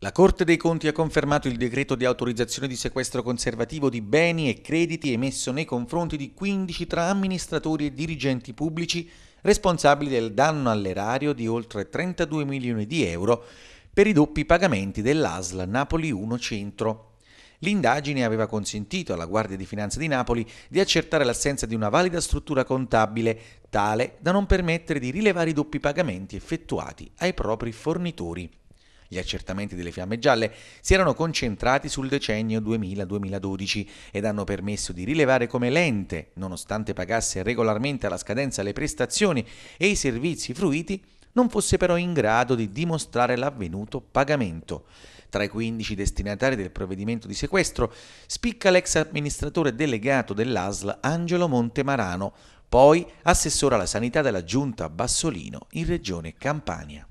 La Corte dei Conti ha confermato il decreto di autorizzazione di sequestro conservativo di beni e crediti emesso nei confronti di 15 tra amministratori e dirigenti pubblici responsabili del danno all'erario di oltre 32 milioni di euro per i doppi pagamenti dell'ASL Napoli 1 Centro. L'indagine aveva consentito alla Guardia di Finanza di Napoli di accertare l'assenza di una valida struttura contabile, tale da non permettere di rilevare i doppi pagamenti effettuati ai propri fornitori. Gli accertamenti delle fiamme gialle si erano concentrati sul decennio 2000-2012 ed hanno permesso di rilevare come l'ente, nonostante pagasse regolarmente alla scadenza le prestazioni e i servizi fruiti, non fosse però in grado di dimostrare l'avvenuto pagamento. Tra i 15 destinatari del provvedimento di sequestro spicca l'ex amministratore delegato dell'ASL Angelo Montemarano, poi assessore alla sanità della giunta Bassolino in regione Campania.